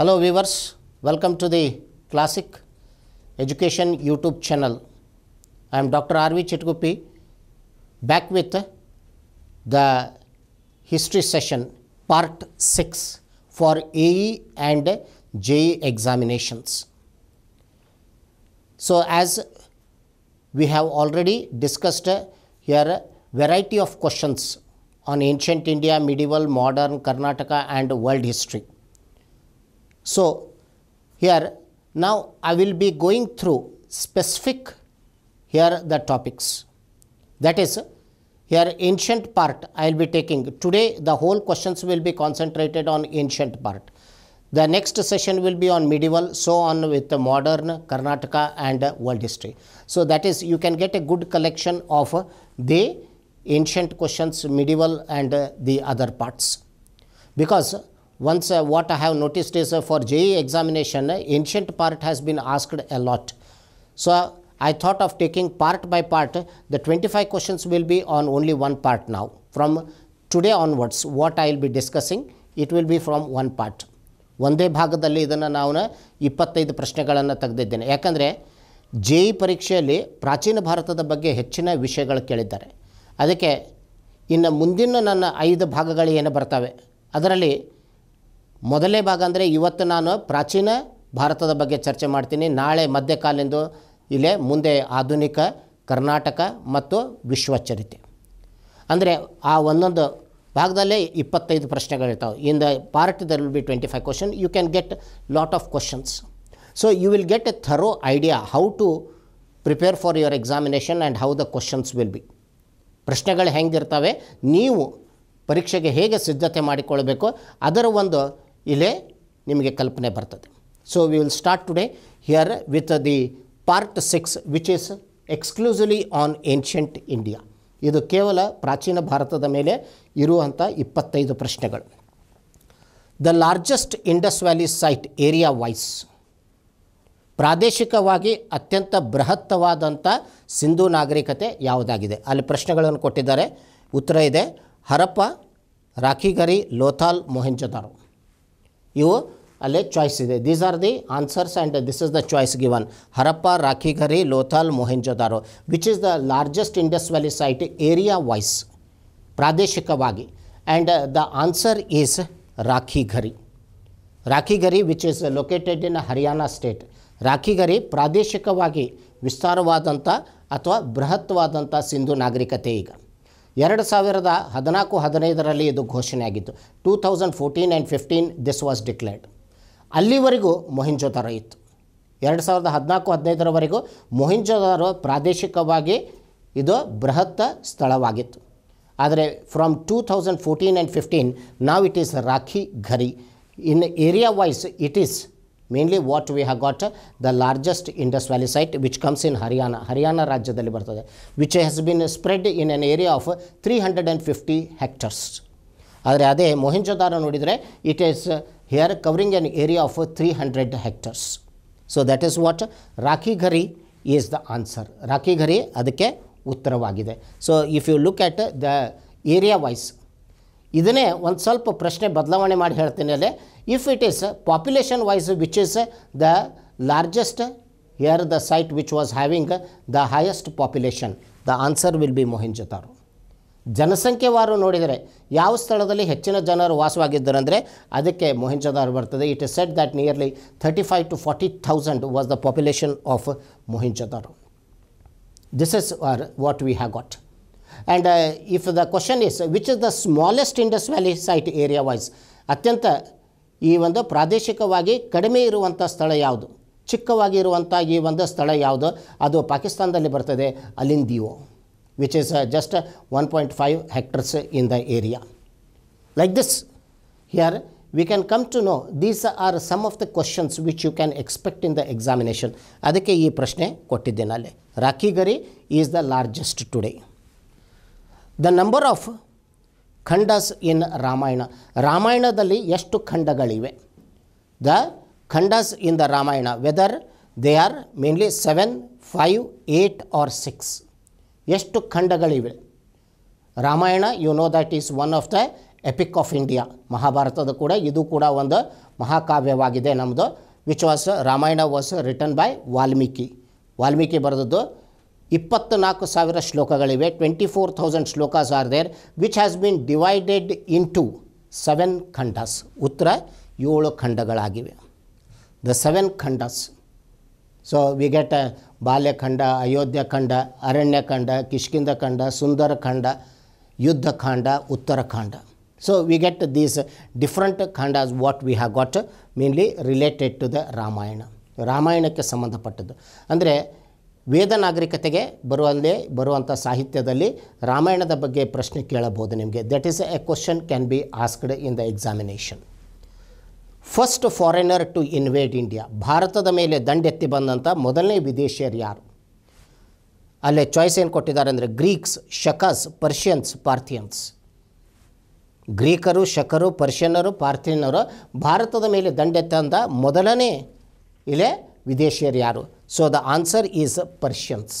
Hello viewers, welcome to the Classic Education YouTube channel. I am Dr. R.V. Chitkupi back with the history session part 6 for AE and JE examinations. So as we have already discussed here variety of questions on ancient India, medieval, modern, Karnataka and world history. So, here now I will be going through specific here the topics that is here ancient part I will be taking today the whole questions will be concentrated on ancient part. The next session will be on medieval, so on with the modern Karnataka and world history. So that is you can get a good collection of the ancient questions, medieval and the other parts. Because Once uh, what I have noticed is uh, for JE examination, ancient part has been asked a lot. So I thought of taking part by part. The 25 questions will be on only one part now. From today onwards, what I will be discussing, it will be from one part. ಒಂದೇ ಭಾಗದಲ್ಲಿ the ನಾನು ಇಪ್ಪತ್ತೈದು ಪ್ರಶ್ನೆಗಳನ್ನು ತೆಗೆದಿದ್ದೇನೆ ಯಾಕಂದರೆ J E ಪರೀಕ್ಷೆಯಲ್ಲಿ ಪ್ರಾಚೀನ ಭಾರತದ ಬಗ್ಗೆ ಹೆಚ್ಚಿನ ವಿಷಯಗಳು ಕೇಳಿದ್ದಾರೆ ಅದಕ್ಕೆ ಇನ್ನು ಮುಂದಿನ ನನ್ನ ಐದು ಭಾಗಗಳು ಏನು ಬರ್ತವೆ ಅದರಲ್ಲಿ ಮೊದಲನೇ ಭಾಗ ಅಂದರೆ ಇವತ್ತು ನಾನು ಪ್ರಾಚೀನ ಭಾರತದ ಬಗ್ಗೆ ಚರ್ಚೆ ಮಾಡ್ತೀನಿ ನಾಳೆ ಮಧ್ಯಕಾಲಿಂದು ಇಲ್ಲೇ ಮುಂದೆ ಆಧುನಿಕ ಕರ್ನಾಟಕ ಮತ್ತು ವಿಶ್ವಚರಿತೆ ಅಂದರೆ ಆ ಒಂದೊಂದು ಭಾಗದಲ್ಲೇ ಇಪ್ಪತ್ತೈದು ಪ್ರಶ್ನೆಗಳಿರ್ತಾವೆ in the part there will be twenty five question you can get lot of questions so you will get a thorough idea how to prepare for your examination and how the questions will be ಪ್ರಶ್ನೆಗಳು ಹೆಂಗಿರ್ತವೆ ನೀವು ಪರೀಕ್ಷೆಗೆ ಹೇಗೆ ಸಿದ್ಧತೆ ಮಾಡಿಕೊಳ್ಬೇಕು ಅದರ ಒಂದು ಇಲ್ಲೇ ನಿಮಗೆ ಕಲ್ಪನೆ ಬರ್ತದೆ so we will start today here with the part six which is exclusively on ancient India ಇದು ಕೇವಲ ಪ್ರಾಚೀನ ಭಾರತದ ಮೇಲೆ ಇರುವಂಥ ಇಪ್ಪತ್ತೈದು ಪ್ರಶ್ನೆಗಳು the largest Indus valley site area wise ಪ್ರಾದೇಶಿಕವಾಗಿ ಅತ್ಯಂತ ಬೃಹತ್ತವಾದಂಥ ಸಿಂಧೂ ನಾಗರಿಕತೆ ಯಾವುದಾಗಿದೆ ಅಲ್ಲಿ ಪ್ರಶ್ನೆಗಳನ್ನು ಕೊಟ್ಟಿದ್ದಾರೆ ಉತ್ತರ ಇದೆ ಹರಪ್ಪ ರಾಖಿಗರಿ ಲೋಥಾಲ್ ಮೊಹೆಂಜೊದಾರೋ ಇವು ಅಲ್ಲೇ ಚಾಯ್ಸ್ ಇದೆ these are the answers and this is the choice given Harappa Rakhigarhi Lothal Mohenjodaro which is the largest Indus valley site area wise ಪ್ರಾದೇಶಿಕವಾಗಿ and the answer is Rakhigarhi Rakhigarhi which is located in Haryana state Rakhigarhi ಪ್ರಾದೇಶಿಕವಾಗಿ ವಿಸ್ತಾರವಾದಂಥ ಅಥವಾ ಬೃಹತ್ವಾದಂಥ ಸಿಂಧು ನಾಗರಿಕತೆ ಈಗ ಎರಡು ಸಾವಿರದ ಹದಿನಾಲ್ಕು ಹದಿನೈದರಲ್ಲಿ ಇದು ಘೋಷಣೆಯಾಗಿತ್ತು two thousand fourteen and fifteen this was declared ಅಲ್ಲಿವರೆಗೂ ಮೊಹಿಂಜೋದಾರ ಇತ್ತು ಎರಡು ಸಾವಿರದ ಹದಿನಾಲ್ಕು ಹದಿನೈದರವರೆಗೂ ಮೊಹಿಂಜೋದಾರ ಪ್ರಾದೇಶಿಕವಾಗಿ ಇದು ಬೃಹತ್ ಸ್ಥಳವಾಗಿತ್ತು ಆದರೆ from two thousand fourteen and fifteen now it is Rakhigarhi in area wise it is mainly what we have got the largest Indus valley site which comes in Haryana Haryana ರಾಜ್ಯದಲ್ಲಿ ಬರ್ತದೆ which has been spread in an area of three hundred and fifty hectares ಆದರೆ ಅದೇ ಮೊಹೆಂಜೊದಾರ ನೋಡಿದರೆ it is here covering an area of three hundred hectares so that is what rakhi ಘರಿ is the answer Rakhigarhi ಅದಕ್ಕೆ ಉತ್ತರವಾಗಿದೆ so if you look at the area wise ಇದನ್ನೇ ಒಂದು ಸ್ವಲ್ಪ ಪ್ರಶ್ನೆ ಬದಲಾವಣೆ ಮಾಡಿ ಹೇಳ್ತೀನಿ ಅಲ್ಲೇ if it is population wise which is the largest here the site which was having the highest population the answer will be Mohenjodaro ಜನಸಂಖ್ಯೆವಾರು ನೋಡಿದರೆ ಯಾವ ಸ್ಥಳದಲ್ಲಿ ಹೆಚ್ಚಿನ ಜನರು ವಾಸವಾಗಿದ್ದರು ಅಂದರೆ ಅದಕ್ಕೆ ಮೊಹಿಂಜದಾರು ಬರ್ತದೆ it is said that nearly thirty five to forty thousand was the population of Mohenjodaro this is are what we have got and if the question is which is the smallest Indus valley site area wise ಅತ್ಯಂತ ಈ ಒಂದು ಪ್ರಾದೇಶಿಕವಾಗಿ ಕಡಿಮೆ ಇರುವಂಥ ಸ್ಥಳ ಯಾವುದು ಚಿಕ್ಕವಾಗಿರುವಂಥ ಈ ಒಂದು ಸ್ಥಳ ಯಾವುದು ಅದು ಪಾಕಿಸ್ತಾನದಲ್ಲಿ ಬರ್ತದೆ ಅಲಿಂದಿಯೋ which is just one point five hectares in the area like this here we can come to know these are some of the questions which you can expect in the examination ಅದಕ್ಕೆ ಈ ಪ್ರಶ್ನೆ ಕೊಟ್ಟಿದ್ದೇನೆ ಅಲ್ಲಿ Rakhigarhi is the largest today the number of khandas in Ramayana ರಾಮಾಯಣದಲ್ಲಿ ಎಷ್ಟು ಖಂಡಗಳಿವೆ the khandas in the Ramayana whether they are mainly seven five eight or six ಎಷ್ಟು ಖಂಡಗಳಿವೆ Ramayana you know that is one of the epic of India ಮಹಾಭಾರತದ ಕೂಡ ಇದು ಕೂಡ ಒಂದು ಮಹಾಕಾವ್ಯವಾಗಿದೆ ನಮ್ಮದು which was Ramayana was written by Valmiki Valmiki ಬರೆದದ್ದು ಇಪ್ಪತ್ತು ನಾಲ್ಕು ಸಾವಿರ ಶ್ಲೋಕಗಳಿವೆ twenty four thousand shlokas are there which has been divided into seven khandas ಉತ್ತರ ಏಳು ಖಂಡಗಳಾಗಿವೆ the seven khandas so we get Balyakhanda Ayodhyakhanda Aranyakhanda Kishkindhakhanda Sundarakhanda Yuddhakhanda Uttarakhanda so we get these different khandas what we have got mainly related to the Ramayana ರಾಮಾಯಣಕ್ಕೆ ಸಂಬಂಧಪಟ್ಟದ್ದು ಅಂದರೆ ವೇದ ನಾಗರಿಕತೆಗೆ ಬರುವಲ್ಲೇ ಬರುವಂಥ ಸಾಹಿತ್ಯದಲ್ಲಿ ರಾಮಾಯಣದ ಬಗ್ಗೆ ಪ್ರಶ್ನೆ ಕೇಳಬಹುದು ನಿಮಗೆ that is a question can be asked in the examination first foreigner to invade India ಭಾರತದ ಮೇಲೆ ದಂಡೆತ್ತಿ ಬಂದಂಥ ಮೊದಲನೇ ವಿದೇಶಿಯರು ಯಾರು ಅಲ್ಲೇ ಚಾಯ್ಸ್ ಏನು ಕೊಟ್ಟಿದ್ದಾರೆ ಅಂದರೆ ಗ್ರೀಕ್ಸ್ ಶಕಸ್ ಪರ್ಷಿಯನ್ಸ್ ಪಾರ್ಥಿಯನ್ಸ್ ಗ್ರೀಕರು ಶಕರು ಪರ್ಷಿಯನ್ನರು ಪಾರ್ಥಿಯನ್ನರು ಭಾರತದ ಮೇಲೆ ದಂಡೆತ್ತಂದ ಮೊದಲನೇ ಇಲ್ಲೇ ವಿದೇಶಿಯರು ಯಾರು so the answer is Persians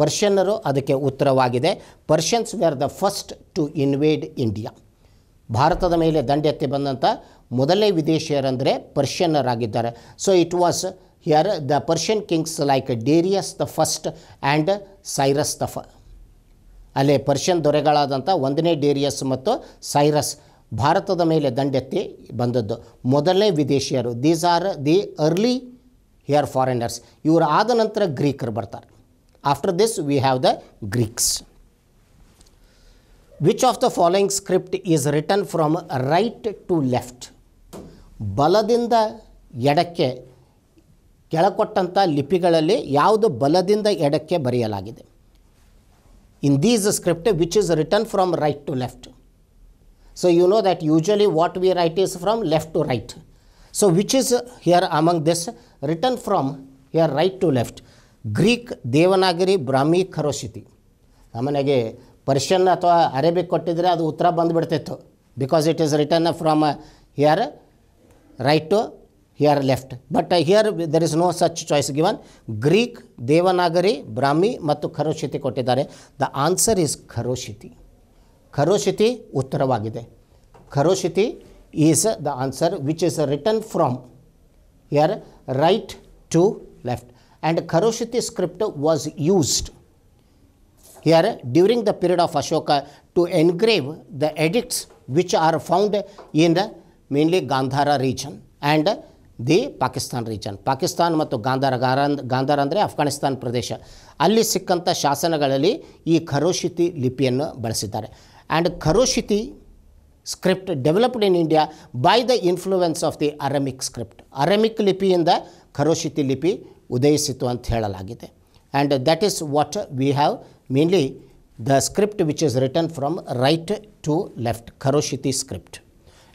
ಪರ್ಷಿಯನ್ನರು ಅದಕ್ಕೆ ಉತ್ತರವಾಗಿದೆ Persians are the first to invade India ಭಾರತದ ಮೇಲೆ ದಂಡೆತ್ತಿ ಬಂದಂಥ ಮೊದಲನೇ ವಿದೇಶಿಯರಂದರೆ ಪರ್ಷಿಯನ್ನರಾಗಿದ್ದಾರೆ so it was here the Persian kings like Darius the first and Cyrus the ಫ ಅಲ್ಲೇ ಪರ್ಷಿಯನ್ ದೊರೆಗಳಾದಂಥ ಒಂದನೇ ಡೇರಿಯಸ್ ಮತ್ತು ಸೈರಸ್ ಭಾರತದ ಮೇಲೆ ದಂಡೆತ್ತಿ ಬಂದದ್ದು ಮೊದಲನೇ ವಿದೇಶಿಯರು these are the early here foreigners. Your Adanantra Greek Rabartar. After this, we have the Greeks. Which of the following script is written from right to left? Baladinda Yadake Kalakotanta Lipigalale Yaud Baladinda Yadake Barialagide. In these script, which is written from right to left? So you know that usually what we write is from left to right. So which is here among this? written from here right to left Greek Devanagari Brahmi Kharosthi ಸಾಮಾನ್ಯವಾಗಿ Persian ಅಥವಾ Arabic ಕೊಟ್ಟಿದ್ರೆ ಅದು ಉತ್ತರ ಬಂದುಬಿಡ್ತಿತ್ತು because it is written from here right to here left but here there is no such choice given Greek Devanagari Brahmi ಮತ್ತು ಖರೋಶಿತಿ ಕೊಟ್ಟಿದ್ದಾರೆ the answer is Kharosthi Kharosthi ಉತ್ತರವಾಗಿದೆ Kharosthi is the answer which is written from here right to left and Karoshiti script was used here during the period of Ashoka to engrave the edicts which are found in the mainly Gandhara region and the Pakistan region. Pakistan Matu Gandhara Gandharandre, Afghanistan Pradesh. Ali Sikanta Shasana Galali, E. Karoshiti Lipian Balsitare. And Karoshiti script developed in India by the influence of the Aramic script. Aramic lipi in the Kharoshiti lipi Udayasitu and Thelalagite. And that is what we have mainly the script which is written from right to left, Kharoshiti script.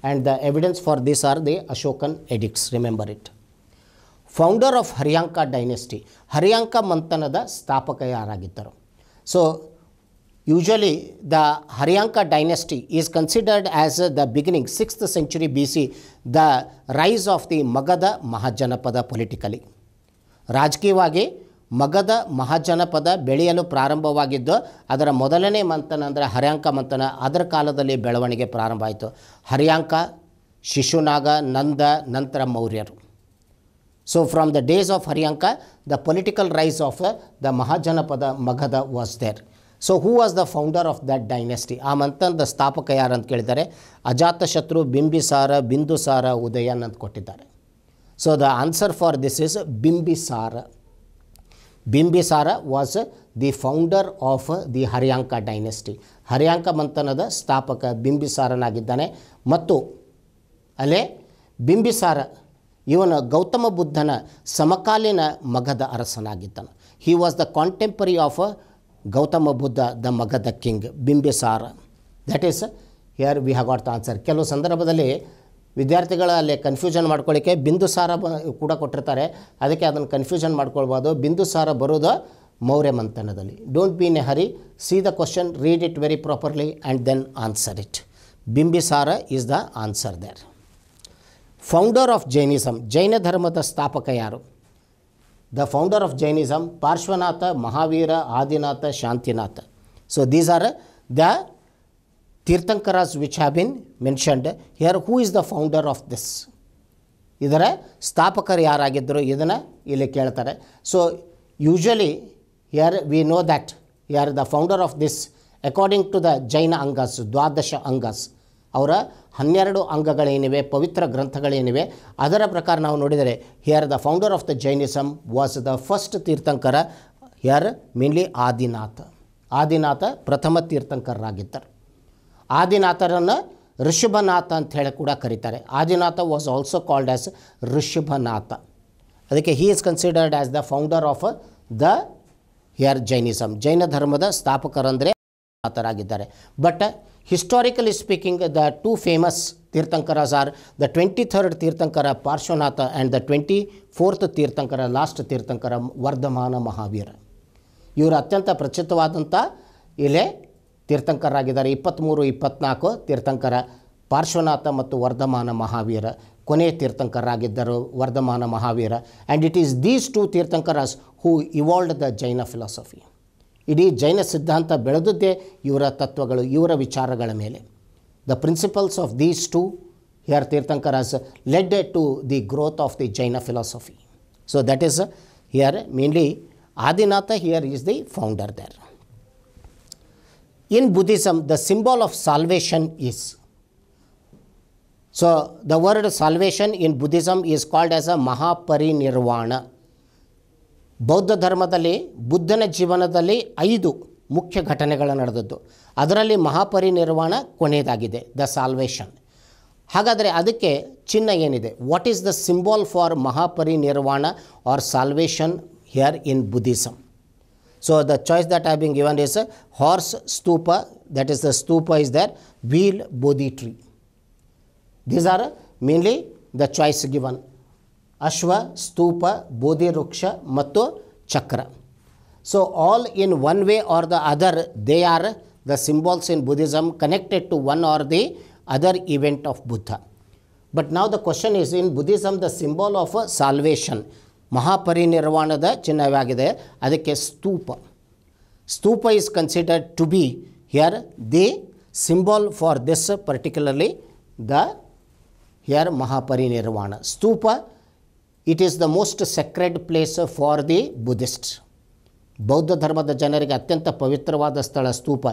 And the evidence for this are the Ashokan edicts, remember it. Founder of Haryanka dynasty, Haryanka the Mantanada Stapakaya Aragitaro. So, Usually, the Haryanka dynasty is considered the beginning sixth century B C the rise of the Magadha Mahajanapada politically ರಾಜಕೀಯವಾಗಿ ಮಗದ ಮಹಾಜನಪದ ಬೆಳೆಯಲು ಪ್ರಾರಂಭವಾಗಿದ್ದು ಅದರ ಮೊದಲನೇ ಮಂಥನ ಅಂದರೆ ಹರ್ಯಾಂಕ ಮಂಥನ ಅದರ ಕಾಲದಲ್ಲಿ ಬೆಳವಣಿಗೆ ಪ್ರಾರಂಭ ಆಯಿತು ಹರ್ಯಾಂಕ ಶಿಶುನಾಗ ನಂದ ನಂತರ ಮೌರ್ಯರು so from the days of Haryanka the political rise of the Mahajanapada Magadha was there so who was the founder of that dynasty ಆ ಮಂಥನದ ಸ್ಥಾಪಕ ಯಾರು ಅಂತ ಕೇಳಿದ್ದಾರೆ ಅಜಾತಶತ್ರು ಬಿಂಬಿಸಾರ ಬಿಂದುಸಾರ ಉದಯನ್ ಅಂತ ಕೊಟ್ಟಿದ್ದಾರೆ so the answer for this is Bimbisara Bimbisara was the founder of the Haryanka dynasty Haryanka ಮಂಥನದ ಸ್ಥಾಪಕ ಬಿಂಬಿಸಾರನಾಗಿದ್ದಾನೆ ಮತ್ತು ಅಲ್ಲೇ ಬಿಂಬಿಸಾರ ಇವನ ಗೌತಮ ಬುದ್ಧನ ಸಮಕಾಲೀನ ಮಗದ ಅರಸನಾಗಿದ್ದನು he was the contemporary of Gautama Buddha the Magadha king Bimbisara that is here we have got the answer ಕೆಲವು ಸಂದರ್ಭದಲ್ಲಿ ವಿದ್ಯಾರ್ಥಿಗಳ ಅಲ್ಲಿ ಕನ್ಫ್ಯೂಷನ್ ಮಾಡ್ಕೊಳ್ಳಿಕ್ಕೆ ಬಿಂದು ಸಾರ ಬ ಕೂಡ ಕೊಟ್ಟಿರ್ತಾರೆ ಅದಕ್ಕೆ ಅದನ್ನು ಕನ್ಫ್ಯೂಷನ್ ಮಾಡ್ಕೊಳ್ಬೋದು ಬಿಂದು ಸಾರ ಬರೋದು ಮೌರ್ಯ ಮಂಥನದಲ್ಲಿ don't be in a hurry see the question read it very properly and then answer it Bimbisara is the answer there founder of Jainism ಜೈನ ಧರ್ಮದ ಸ್ಥಾಪಕ ಯಾರು the founder of Jainism, Parshvanatha, Mahavira, Adinatha, Shantinatha. So these are the Tirthankaras which have been mentioned. Here who is the founder of this? So usually, here we know that so usually ಯಾರ್ we know that ಯಾರ್ the founder of this according to ಹನ್ನೆರಡು ಅಂಗಗಳೇನಿವೆ ಪವಿತ್ರ ಗ್ರಂಥಗಳೇನಿವೆ ಅದರ ಪ್ರಕಾರ ನಾವು ನೋಡಿದರೆ here the founder of the Jainism was the first Tirthankara here mainly Adinatha Adinatha ಪ್ರಥಮ ತೀರ್ಥಂಕರರಾಗಿದ್ದರು ಆದಿನಾಥರನ್ನು ಋಷಭನಾಥ ಅಂತ ಹೇಳಿ ಕೂಡ ಕರೀತಾರೆ Adinatha was also called as Rishabhanatha ಅದಕ್ಕೆ he is considered as the founder of the here Jainism ಜೈನ ಧರ್ಮದ ಸ್ಥಾಪಕರಂದರೆ ಆತರಾಗಿದ್ದಾರೆ but speaking the two famous Tirthankaras are the twenty third Tirthankara Parshvanatha and the twenty fourth Tirthankara last Tirthankara Vardhamana Mahavira ಇವರು ಅತ್ಯಂತ ಪ್ರಚಿತವಾದಂಥ ಇಲೆ ತೀರ್ಥಂಕರಾಗಿದ್ದಾರೆ ಇಪ್ಪತ್ತ್ಮೂರು ಇಪ್ಪತ್ನಾಲ್ಕು ತೀರ್ಥಂಕರ ಪಾರ್ಶ್ವನಾಥ ಮತ್ತು ವರ್ಧಮಾನ ಮಹಾವೀರ ಕೊನೆಯ ತೀರ್ಥಂಕರಾಗಿದ್ದರು Vardhamana Mahavira and it is these two Tirthankaras who evolved the Jaina philosophy ಇಡೀ ಜೈನ ಸಿದ್ಧಾಂತ ಬೆಳೆದದ್ದೇ ಇವರ ತತ್ವಗಳು ಇವರ ವಿಚಾರಗಳ ಮೇಲೆ the principles of these two here Tirthankaras led to the growth of the Jaina philosophy so that is here mainly Adinatha here is the founder there in Buddhism the symbol of salvation is so the word salvation in Buddhism is called as ಅ ಮಹಾಪರಿನಿರ್ವಾಣ ಬೌದ್ಧ ಧರ್ಮದಲ್ಲಿ ಬುದ್ಧನ ಜೀವನದಲ್ಲಿ ಐದು ಮುಖ್ಯ ಘಟನೆಗಳು ನಡೆದದ್ದು ಅದರಲ್ಲಿ ಮಹಾಪರಿನಿರ್ವಾಣ ಕೊನೆಯದಾಗಿದೆ the salvation ಹಾಗಾದರೆ ಅದಕ್ಕೆ ಚಿನ್ನ ಏನಿದೆ what is the symbol for Mahaparinirvana or salvation here in Buddhism so the choice that have given is horse stupa that is the stupa is there wheel Bodhi tree these are mainly the choice given ಅಶ್ವ ಸ್ತೂಪ ಬೋಧಿ ವೃಕ್ಷ ಮತ್ತು ಚಕ್ರ so all in one way are the other they are the symbols in Buddhism connected to one or the other event of Buddha but ನಾವು the question is in Buddhism the symbol of salvation ಮಹಾಪರಿನಿರ್ವಾಣದ ಚಿಹ್ನವಾಗಿದೆ ಅದಕ್ಕೆ stupa stupa is considered to be here the symbol for this particularly the here Mahaparinirvana stupa it is the most sacred place for the Buddhist ಬೌದ್ಧ ಧರ್ಮದ ಜನರಿಗೆ ಅತ್ಯಂತ ಪವಿತ್ರವಾದ ಸ್ಥಳ stupa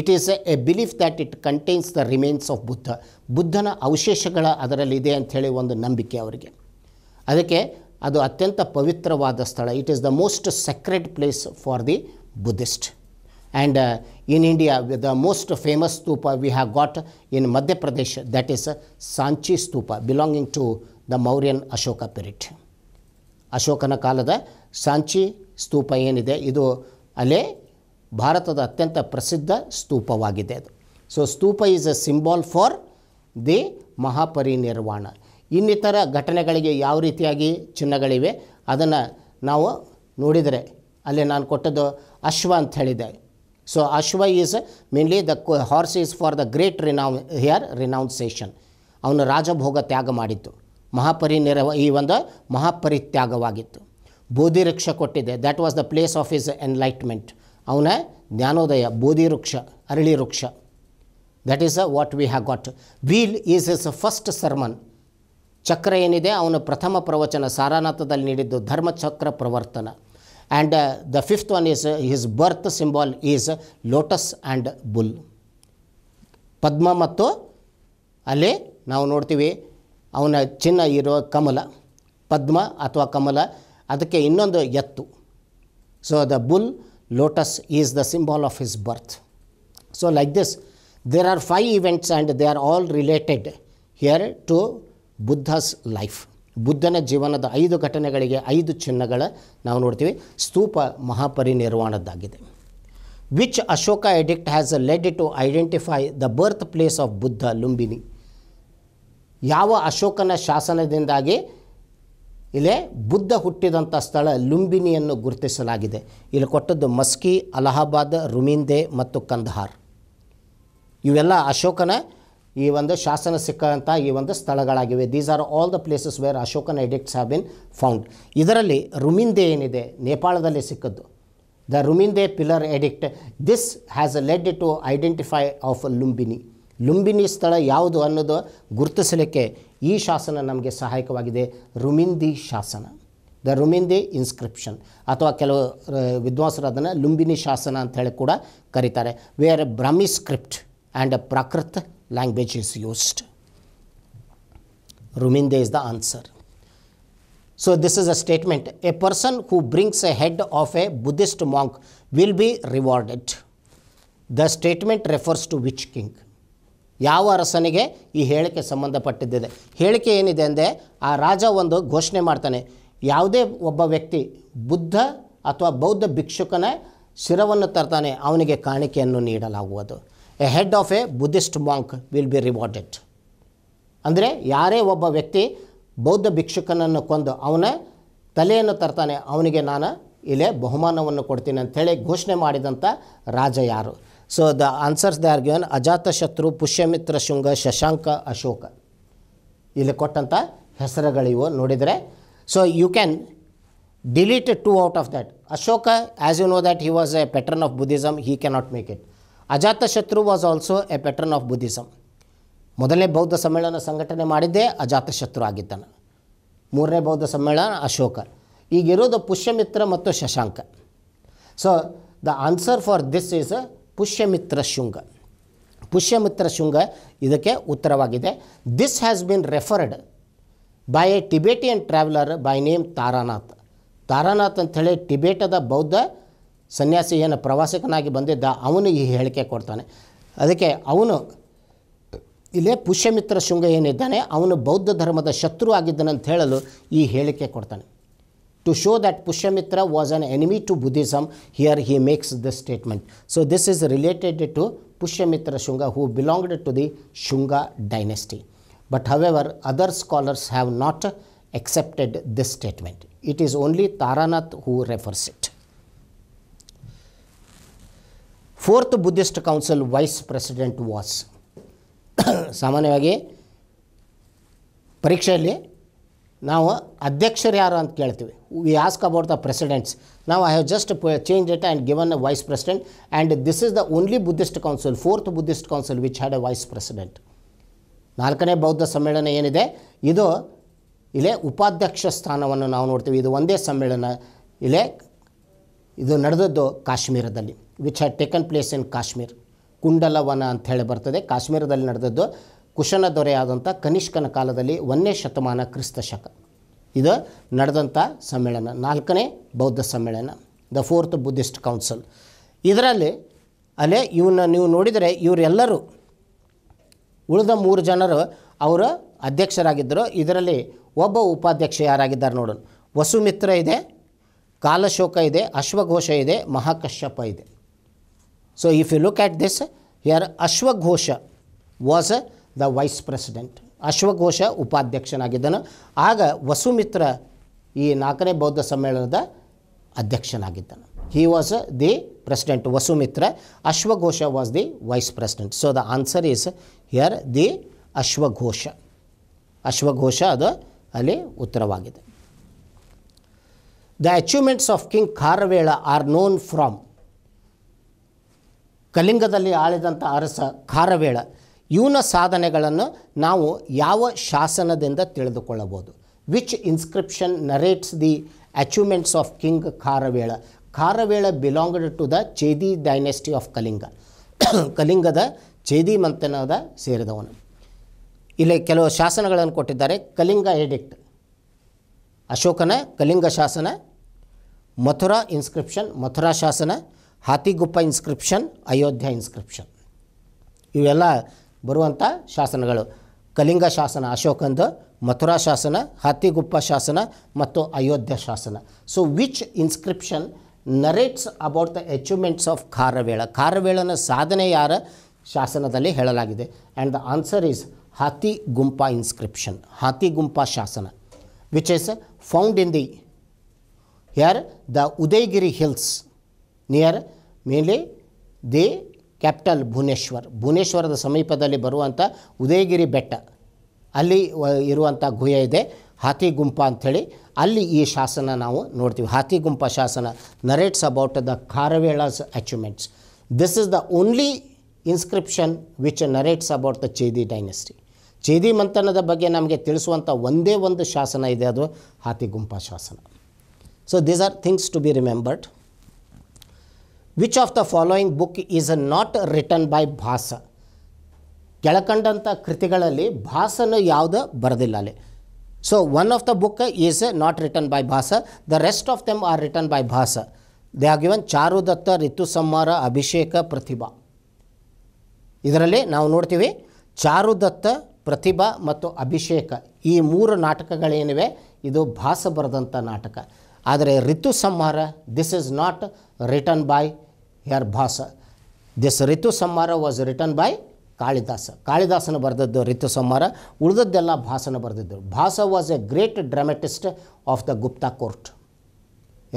it is a belief that it contains the remains of Buddha ಬುದ್ಧನ ಅವಶೇಷಗಳ ಅದರಲ್ಲಿದೆ ಅಂಥೇಳಿ ಒಂದು ನಂಬಿಕೆ ಅವರಿಗೆ ಅದಕ್ಕೆ ಅದು ಅತ್ಯಂತ ಪವಿತ್ರವಾದ ಸ್ಥಳ it is the most sacred place for the Buddhist and in India the most famous stupa we have got in Madhya Pradesh that is Sanchi stupa belonging to the Mauryan Ashoka period ಅಶೋಕನ ಕಾಲದ ಸಾಂಚಿ ಸ್ತೂಪ ಏನಿದೆ ಇದು ಅಲೆ ಭಾರತದ ಅತ್ಯಂತ ಪ್ರಸಿದ್ಧ ಸ್ತೂಪವಾಗಿದೆ ಅದು so stupa is a symbol for the Mahaparinirvana ಇನ್ನಿತರ ಘಟನೆಗಳಿಗೆ ಯಾವ ರೀತಿಯಾಗಿ ಚಿನ್ನಗಳಿವೆ ಅದನ್ನು ನಾವು ನೋಡಿದರೆ ಅಲ್ಲಿ ನಾನು ಕೊಟ್ಟದ್ದು ಅಶ್ವ ಅಂತ ಹೇಳಿದೆ ಸೊ ಅಶ್ವ is mainly the horse is for the great renown here renunciation ಅವನು ರಾಜಭೋಗ ತ್ಯಾಗ ಮಾಡಿದ್ದು ಮಹಾಪರಿನಿರವ ಈ ಒಂದು ಮಹಾಪರಿತ್ಯಾಗವಾಗಿತ್ತು ಬೋಧಿ ವೃಕ್ಷ ಕೊಟ್ಟಿದೆ that was the place of his enlightenment ಅವನ ಜ್ಞಾನೋದಯ ಬೋಧಿ ವೃಕ್ಷ ಅರಳಿ ವೃಕ್ಷ that is what we have got wheel is his first sermon ಚಕ್ರ ಏನಿದೆ ಅವನು ಪ್ರಥಮ ಪ್ರವಚನ ಸಾರಾನಾಥದಲ್ಲಿ ನೀಡಿದ್ದು ಧರ್ಮಚಕ್ರ ಪ್ರವರ್ತನ and the fifth one is his birth symbol is lotus and bull ಪದ್ಮ ಮತ್ತು ಅಲ್ಲಿ ನಾವು ನೋಡ್ತೀವಿ ಅವನ ಚಿನ್ನ ಇರೋ ಕಮಲ ಪದ್ಮ ಅಥವಾ ಕಮಲ ಅದಕ್ಕೆ ಇನ್ನೊಂದು ಎತ್ತು so the bull lotus is the symbol of his birth so like this there are five events and they are all related here to Buddha's life ಬುದ್ಧನ ಜೀವನದ ಐದು ಘಟನೆಗಳಿಗೆ ಐದು ಚಿನ್ನಗಳ ನಾವು ನೋಡ್ತೀವಿ ಸ್ತೂಪ ಮಹಾಪರಿನಿರ್ವಾಣದ್ದಾಗಿದೆ which Ashoka edict has led to identify the birth place of Buddha Lumbini ಯಾವ ಅಶೋಕನ ಶಾಸನದಿಂದಾಗಿ ಇಲ್ಲೇ ಬುದ್ಧ ಹುಟ್ಟಿದಂಥ ಸ್ಥಳ ಲುಂಬಿನಿಯನ್ನು ಗುರುತಿಸಲಾಗಿದೆ ಇಲ್ಲಿ ಕೊಟ್ಟದ್ದು ಮಸ್ಕಿ ಅಲಹಾಬಾದ್ ರುಮಿಂದೆ ಮತ್ತು ಕಂದಹಾರ್ ಇವೆಲ್ಲ ಅಶೋಕನ ಈ ಒಂದು ಶಾಸನ ಸಿಕ್ಕಂಥ ಈ ಒಂದು ಸ್ಥಳಗಳಾಗಿವೆ these are all the places where ಅಶೋಕನ ಎಡಿಕ್ಟ್ಸ್ ಹ್ಯಾವ್ ಬಿನ್ ಫೌಂಡ್ ಇದರಲ್ಲಿ ರುಮಿಂದೆ ಏನಿದೆ ನೇಪಾಳದಲ್ಲಿ ಸಿಕ್ಕದ್ದು the Rummindei pillar edict this has led to identify of Lumbini Lumbini ಸ್ಥಳ ಯಾವುದು ಅನ್ನೋದು ಗುರುತಿಸಲಿಕ್ಕೆ ಈ ಶಾಸನ ನಮಗೆ ಸಹಾಯಕವಾಗಿದೆ ರುಮಿಂದಿ ಶಾಸನ ದ ರುಮಿಂದಿ ಇನ್ಸ್ಕ್ರಿಪ್ಷನ್ ಅಥವಾ ಕೆಲವು ವಿದ್ವಾಂಸರು ಅದನ್ನು ಲುಂಬಿನಿ ಶಾಸನ ಅಂತ ಹೇಳಿ ಕೂಡ ಕರೀತಾರೆ where a Brahmi script and a Prakrit language is used Rummindei is the answer so this is a statement a person who brings a head of a Buddhist monk will be rewarded the statement refers to which king ಯಾವ ಅರಸನಿಗೆ ಈ ಹೇಳಿಕೆ ಸಂಬಂಧಪಟ್ಟಿದ್ದಿದೆ ಹೇಳಿಕೆ ಏನಿದೆ ಅಂದರೆ ಆ ರಾಜ ಒಂದು ಘೋಷಣೆ ಮಾಡ್ತಾನೆ ಯಾವುದೇ ಒಬ್ಬ ವ್ಯಕ್ತಿ ಬುದ್ಧ ಅಥವಾ ಬೌದ್ಧ ಭಿಕ್ಷುಕನ ಶಿರವನ್ನು ತರ್ತಾನೆ ಅವನಿಗೆ ಕಾಣಿಕೆಯನ್ನು ನೀಡಲಾಗುವುದು a head of a Buddhist monk will be rewarded ಅಂದರೆ ಯಾರೇ ಒಬ್ಬ ವ್ಯಕ್ತಿ ಬೌದ್ಧ ಭಿಕ್ಷುಕನನ್ನು ಕೊಂದು ಅವನ ತಲೆಯನ್ನು ತರ್ತಾನೆ ಅವನಿಗೆ ನಾನು ಇಲ್ಲೇ ಬಹುಮಾನವನ್ನು ಕೊಡ್ತೀನಿ ಅಂಥೇಳಿ ಘೋಷಣೆ ಮಾಡಿದಂಥ ರಾಜ ಯಾರು so the answers they are given Ajatashatru Pushyamitra Shunga Shashanka Ashoka ಇಲ್ಲಿ ಕೊಟ್ಟಂಥ ಹೆಸರುಗಳಿವು ನೋಡಿದರೆ so you can delete two out of that Ashoka as you know that he was a patron of Buddhism he cannot make it Ajatashatru was also a patron of Buddhism ಮೊದಲನೇ ಬೌದ್ಧ ಸಮ್ಮೇಳನ ಸಂಘಟನೆ ಮಾಡಿದ್ದೇ ಅಜಾತಶತ್ರು ಆಗಿದ್ದಾನೆ ಮೂರನೇ ಬೌದ್ಧ ಸಮ್ಮೇಳನ ಅಶೋಕ ಈಗಿರೋದು ಪುಷ್ಯಮಿತ್ರ ಮತ್ತು Shashanka so the answer for this is Pushyamitra Shunga Pushyamitra Shunga ಇದಕ್ಕೆ ಉತ್ತರವಾಗಿದೆ this has been referred by a Tibetan traveller by name Taranath Taranath ಅಂಥೇಳಿ ಟಿಬೇಟದ ಬೌದ್ಧ ಸನ್ಯಾಸಿ ಏನು ಪ್ರವಾಸಕನಾಗಿ ಬಂದಿದ್ದ ಅವನು ಈ ಹೇಳಿಕೆ ಕೊಡ್ತಾನೆ ಅದಕ್ಕೆ ಅವನು ಇಲ್ಲೇ ಪುಷ್ಯಮಿತ್ರ ಶೃಂಗ ಏನಿದ್ದಾನೆ ಅವನು ಬೌದ್ಧ ಧರ್ಮದ ಶತ್ರು ಆಗಿದ್ದನಂತ ಹೇಳಲು ಈ ಹೇಳಿಕೆ ಕೊಡ್ತಾನೆ to show that Pushyamitra was an enemy to Buddhism, here he makes this statement. So this is related to Pushyamitra Shunga who belonged to the Shunga dynasty. But however, other scholars have not accepted this statement. It is only Taranath who refers it. Fourth Buddhist Council vice president was, ಸಾಮಾನ್ಯವಾಗಿ ಪರೀಕ್ಷೆಯಲ್ಲಿ ನಾವು ಅಧ್ಯಕ್ಷರು ಯಾರು ಅಂತ ಕೇಳ್ತೀವಿ we ask about the presidents ನಾವು I have just change it and given a vice president and this is the only Buddhist council fourth Buddhist council which had a vice president ನಾಲ್ಕನೇ ಬೌದ್ಧ ಸಮ್ಮೇಳನ ಏನಿದೆ ಇದು ಇಲ್ಲೇ ಉಪಾಧ್ಯಕ್ಷ ಸ್ಥಾನವನ್ನು ನಾವು ನೋಡ್ತೀವಿ ಇದು ಒಂದೇ ಸಮ್ಮೇಳನ ಇಲ್ಲೇ ಇದು ನಡೆದದ್ದು ಕಾಶ್ಮೀರದಲ್ಲಿ which had taken place in Kashmir Kundalavana ಅಂತ ಹೇಳಿ ಬರ್ತದೆ ಕಾಶ್ಮೀರದಲ್ಲಿ ನಡೆದದ್ದು ಕುಶನ ದೊರೆಯಾದಂಥ ಕನಿಷ್ಕನ ಕಾಲದಲ್ಲಿ ಒಂದನೇ ಶತಮಾನ ಕ್ರಿಸ್ತ ಶಕ ಇದು ನಡೆದಂಥ ಸಮ್ಮೇಳನ ನಾಲ್ಕನೇ ಬೌದ್ಧ ಸಮ್ಮೇಳನ ದ ಫೋರ್ತ್ ಬುದ್ಧಿಸ್ಟ್ ಕೌನ್ಸಿಲ್ ಇದರಲ್ಲಿ ಅಲ್ಲೇ ಇವನ್ನ ನೀವು ನೋಡಿದರೆ ಇವರೆಲ್ಲರೂ ಉಳಿದ ಮೂರು ಜನರು ಅವರು ಅಧ್ಯಕ್ಷರಾಗಿದ್ದರು ಇದರಲ್ಲಿ ಒಬ್ಬ ಉಪಾಧ್ಯಕ್ಷ ಯಾರಾಗಿದ್ದಾರೆ ನೋಡೋಣ ವಸುಮಿತ್ರ ಇದೆ ಕಾಲಶೋಕ ಇದೆ ಅಶ್ವಘೋಷ ಇದೆ ಮಹಾಕಶ್ಯಪ ಇದೆ so if you look at this your ಅಶ್ವಘೋಷ was the vice president ಅಶ್ವಘೋಷ ಉಪಾಧ್ಯಕ್ಷನಾಗಿದ್ದನು ಆಗ ವಸುಮಿತ್ರ ಈ ನಾಲ್ಕನೇ ಬೌದ್ಧ ಸಮ್ಮೇಳನದ ಅಧ್ಯಕ್ಷನಾಗಿದ್ದನು he was the president ವಸುಮಿತ್ರ ಅಶ್ವಘೋಷ was the vice president so the answer is here the ಅಶ್ವಘೋಷ ಅಶ್ವಘೋಷ ಅದು ಅಲ್ಲಿ ಉತ್ತರವಾಗಿದೆ the achievements of king ಖಾರವೇಳ R non from ಕಲಿಂಗದಲ್ಲಿ ಆಳಿದಂಥ ಅರಸ ಖಾರವೇಳ ಇವನ ಸಾಧನೆಗಳನ್ನು ನಾವು ಯಾವ ಶಾಸನದಿಂದ ತಿಳಿದುಕೊಳ್ಳಬಹುದು which inscription narrates the achievements of king Kharavela Kharavela belonged to the Chedi dynasty of Kalinga ಕಲಿಂಗದ ಚೇದಿ ಮಂತನದ ಸೇರಿದವನು ಇಲ್ಲಿ ಕೆಲವು ಶಾಸನಗಳನ್ನು ಕೊಟ್ಟಿದ್ದಾರೆ ಕಲಿಂಗ ಎಡಿಕ್ಟ್ ಅಶೋಕನ ಕಲಿಂಗ ಶಾಸನ ಮಥುರಾ ಇನ್ಸ್ಕ್ರಿಪ್ಷನ್ ಮಥುರಾ ಶಾಸನ ಹಾತಿಗುಪ್ಪ ಇನ್ಸ್ಕ್ರಿಪ್ಷನ್ ಅಯೋಧ್ಯ ಇನ್ಸ್ಕ್ರಿಪ್ಷನ್ ಇವೆಲ್ಲ ಬರುವಂಥ ಶಾಸನಗಳು ಕಲಿಂಗ ಶಾಸನ ಅಶೋಕಂದು ಮಥುರಾ ಶಾಸನ ಹತ್ತಿಗುಪ್ಪ ಶಾಸನ ಮತ್ತು ಅಯೋಧ್ಯ ಶಾಸನ so which inscription narrates about the achievements of Kharavela ಖಾರವೇಳನ ಸಾಧನೆ ಯಾರ ಶಾಸನದಲ್ಲಿ ಹೇಳಲಾಗಿದೆ and the answer is Hathigumpha inscription Hathigumpha ಶಾಸನ which is found in the here the Udayagiri hills near ಮೇಲೆ ದಿ ಕ್ಯಾಪಿಟಲ್ ಭುವನೇಶ್ವರ್ ಭುವನೇಶ್ವರದ ಸಮೀಪದಲ್ಲಿ ಬರುವಂಥ ಉದಯಗಿರಿ ಬೆಟ್ಟ ಅಲ್ಲಿ ಇರುವಂಥ ಗುಹೆ ಇದೆ ಹಾತಿ ಗುಂಪ ಅಂಥೇಳಿ ಅಲ್ಲಿ ಈ ಶಾಸನ ನಾವು ನೋಡ್ತೀವಿ ಹಾತಿ ಗುಂಪಾ ಶಾಸನ narrates about the Kharavela's achievements this is the only inscription which narrates about the Chedi dynasty Chedi ಮಂಥನದ ಬಗ್ಗೆ ನಮಗೆ ತಿಳಿಸುವಂಥ ಒಂದೇ ಒಂದು ಶಾಸನ ಇದೆ ಅದು ಹಾತಿ ಗುಂಪಾ ಶಾಸನ so these are things to be remembered which of the following book is not written by Bhasa ಕೆಳಕಂಡಂಥ ಕೃತಿಗಳಲ್ಲಿ ಭಾಸನ ಯಾವುದು ಬರೆದಿಲ್ಲ ಅಲ್ಲಿ so one of the book is not written by Bhasa the rest of them are written by Bhasa they are given Charudatta Ritusamhara ಅಭಿಷೇಕ ಪ್ರತಿಭಾ ಇದರಲ್ಲಿ ನಾವು ನೋಡ್ತೀವಿ ಚಾರುದತ್ತ ಪ್ರತಿಭಾ ಮತ್ತು ಅಭಿಷೇಕ ಈ ಮೂರು ನಾಟಕಗಳೇನಿವೆ ಇದು ಭಾಸ ಬರೆದಂಥ ನಾಟಕ ಆದರೆ Ritusamhara this is not written by ಯಾರ್ Bhasa this Ritusamhara was written by Kalidasa ಕಾಳಿದಾಸನ ಬರೆದದ್ದು ರಿತು ಸಂಹಾರ ಉಳಿದದ್ದೆಲ್ಲ ಭಾಸನ ಬರೆದಿದ್ದರು Bhasa was a great dramatist of the Gupta court